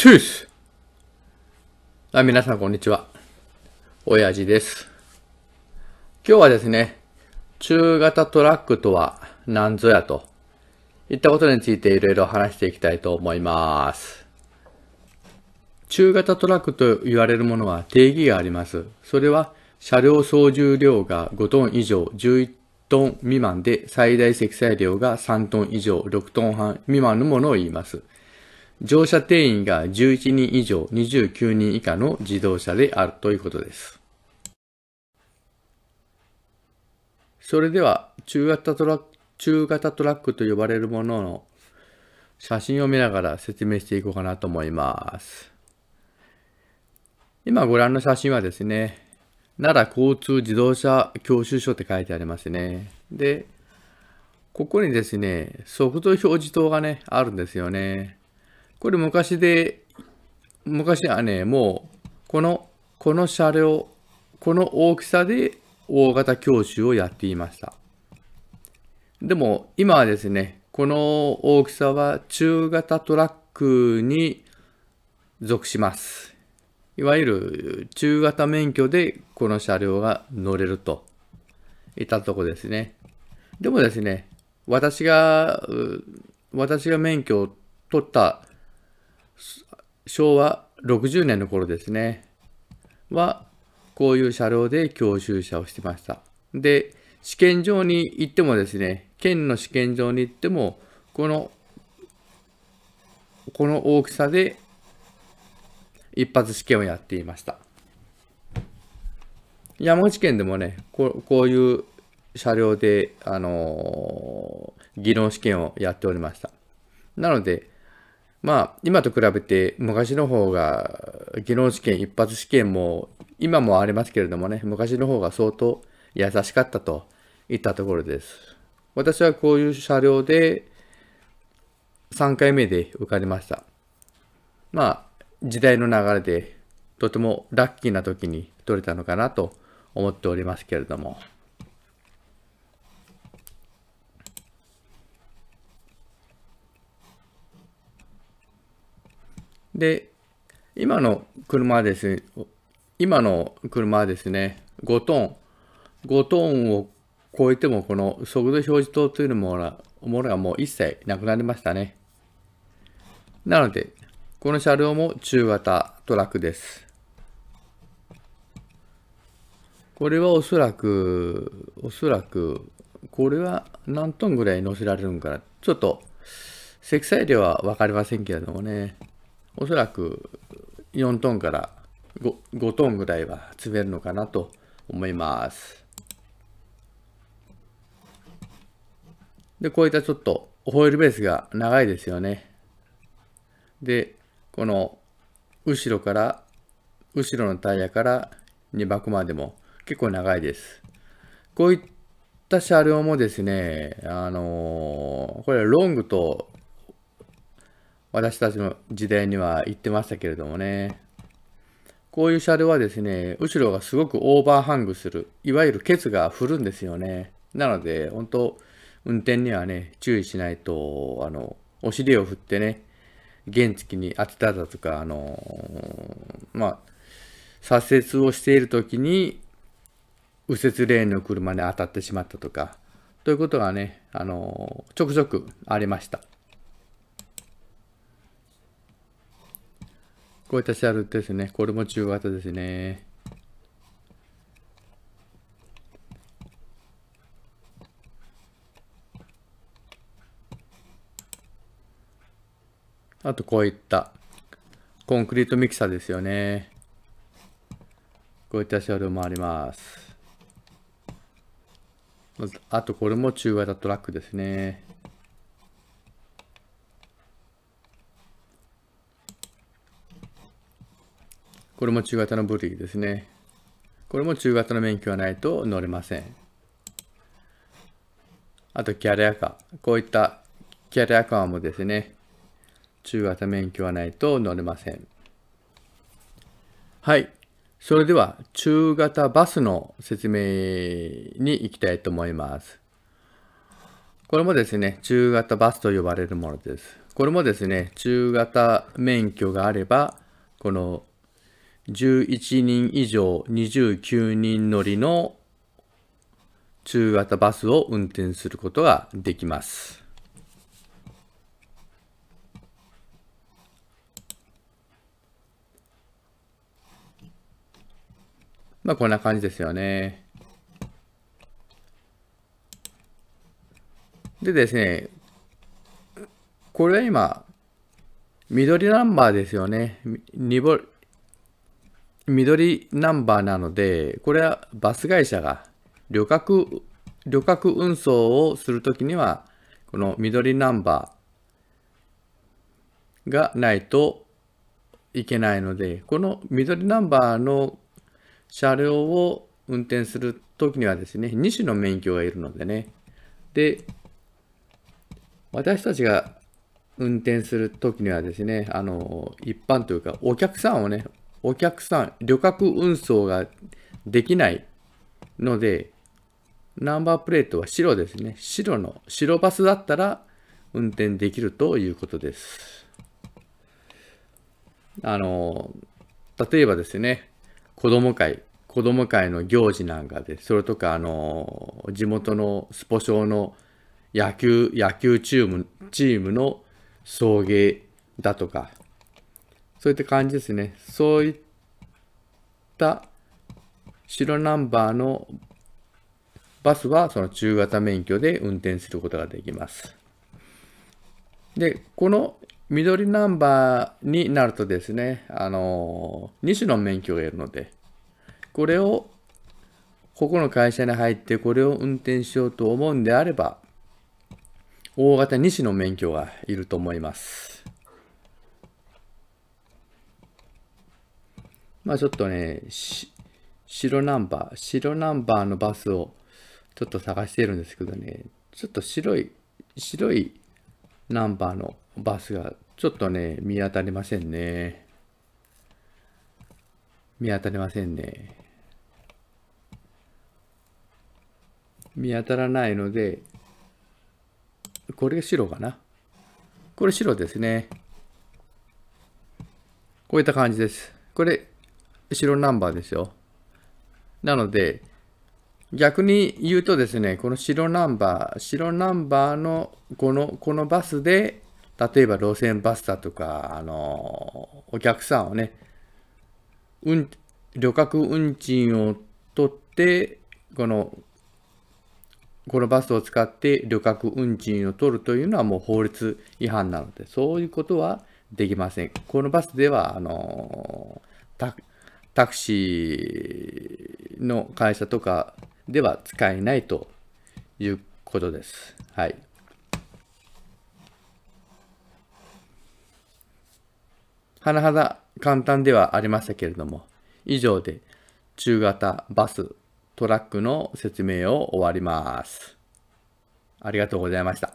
トゥースあ皆さんこんにちは。親父です。今日はですね、中型トラックとは何ぞやと、いったことについていろいろ話していきたいと思います。中型トラックと言われるものは定義があります。それは車両総重量が5トン以上11トン未満で最大積載量が3トン以上6トン半未満のものを言います。乗車定員が11人以上29人以下の自動車であるということです。それでは中型トラック、中型トラックと呼ばれるものの写真を見ながら説明していこうかなと思います。今ご覧の写真はですね、奈良交通自動車教習所って書いてありますね。で、ここにですね、速度表示灯がね、あるんですよね。これ昔で、昔はね、もう、この、この車両、この大きさで大型教習をやっていました。でも、今はですね、この大きさは中型トラックに属します。いわゆる中型免許でこの車両が乗れるといったとこですね。でもですね、私が、私が免許を取った昭和60年の頃ですね、は、こういう車両で教習車をしてました。で、試験場に行ってもですね、県の試験場に行っても、この、この大きさで一発試験をやっていました。山口県でもね、ここういう車両で、あのー、技能試験をやっておりました。なので、まあ、今と比べて昔の方が技能試験、一発試験も今もありますけれどもね、昔の方が相当優しかったといったところです。私はこういう車両で3回目で受かりました。まあ、時代の流れでとてもラッキーな時に取れたのかなと思っておりますけれども。で、今の車ですね、今の車はですね、5トン、5トンを超えても、この速度表示灯というものがもう一切なくなりましたね。なので、この車両も中型トラックです。これはおそらく、おそらく、これは何トンぐらい乗せられるんかな。ちょっと、積載量は分かりませんけれどもね。おそらく4トンから 5, 5トンぐらいは積めるのかなと思います。で、こういったちょっとホイールベースが長いですよね。で、この後ろから、後ろのタイヤから2箱までも結構長いです。こういった車両もですね、あのー、これロングと私たちの時代には言ってましたけれどもね。こういう車両はですね、後ろがすごくオーバーハングする、いわゆるケツが振るんですよね。なので、本当運転にはね、注意しないと、あの、お尻を振ってね、原付に当てただとか、あのまあ、左折をしている時に、右折レーンの車に当たってしまったとか、ということがね、あのちょくちょくありました。こういったシャルですね。これも中型ですね。あとこういったコンクリートミキサーですよね。こういった車両もあります。まず、あとこれも中型トラックですね。これも中型のブリーですね。これも中型の免許がないと乗れません。あとキャリアカー。こういったキャリアカーもですね、中型免許がないと乗れません。はい。それでは中型バスの説明に行きたいと思います。これもですね、中型バスと呼ばれるものです。これもですね、中型免許があれば、この11人以上29人乗りの中型バスを運転することができます。まあこんな感じですよね。でですね、これは今、緑ナンバーですよね。緑ナンバーなので、これはバス会社が旅客、旅客運送をするときには、この緑ナンバーがないといけないので、この緑ナンバーの車両を運転するときにはですね、2種の免許がいるのでね。で、私たちが運転するときにはですね、あの、一般というか、お客さんをね、お客さん、旅客運送ができないので、ナンバープレートは白ですね。白の、白バスだったら運転できるということです。あの、例えばですね、子供会、子供会の行事なんかで、それとか、あの、地元のスポ少の野球、野球チーム、チームの送迎だとか、そういった感じですね。そういった白ナンバーのバスはその中型免許で運転することができます。で、この緑ナンバーになるとですね、あのー、2種の免許がいるので、これを、ここの会社に入ってこれを運転しようと思うんであれば、大型2種の免許がいると思います。まあちょっとね、白ナンバー、白ナンバーのバスをちょっと探してるんですけどね、ちょっと白い、白いナンバーのバスがちょっとね、見当たりませんね。見当たりませんね。見当たらないので、これ白かな。これ白ですね。こういった感じです。これ、白ナンバーですよ。なので、逆に言うとですね、この白ナンバー、白ナンバーのこの、このバスで、例えば路線バスだとか、あの、お客さんをね、うん、旅客運賃を取って、この、このバスを使って旅客運賃を取るというのはもう法律違反なので、そういうことはできません。このバスでは、あの、タクシーの会社とかでは使えないということです。はい。はなはだ簡単ではありましたけれども、以上で中型バス、トラックの説明を終わります。ありがとうございました。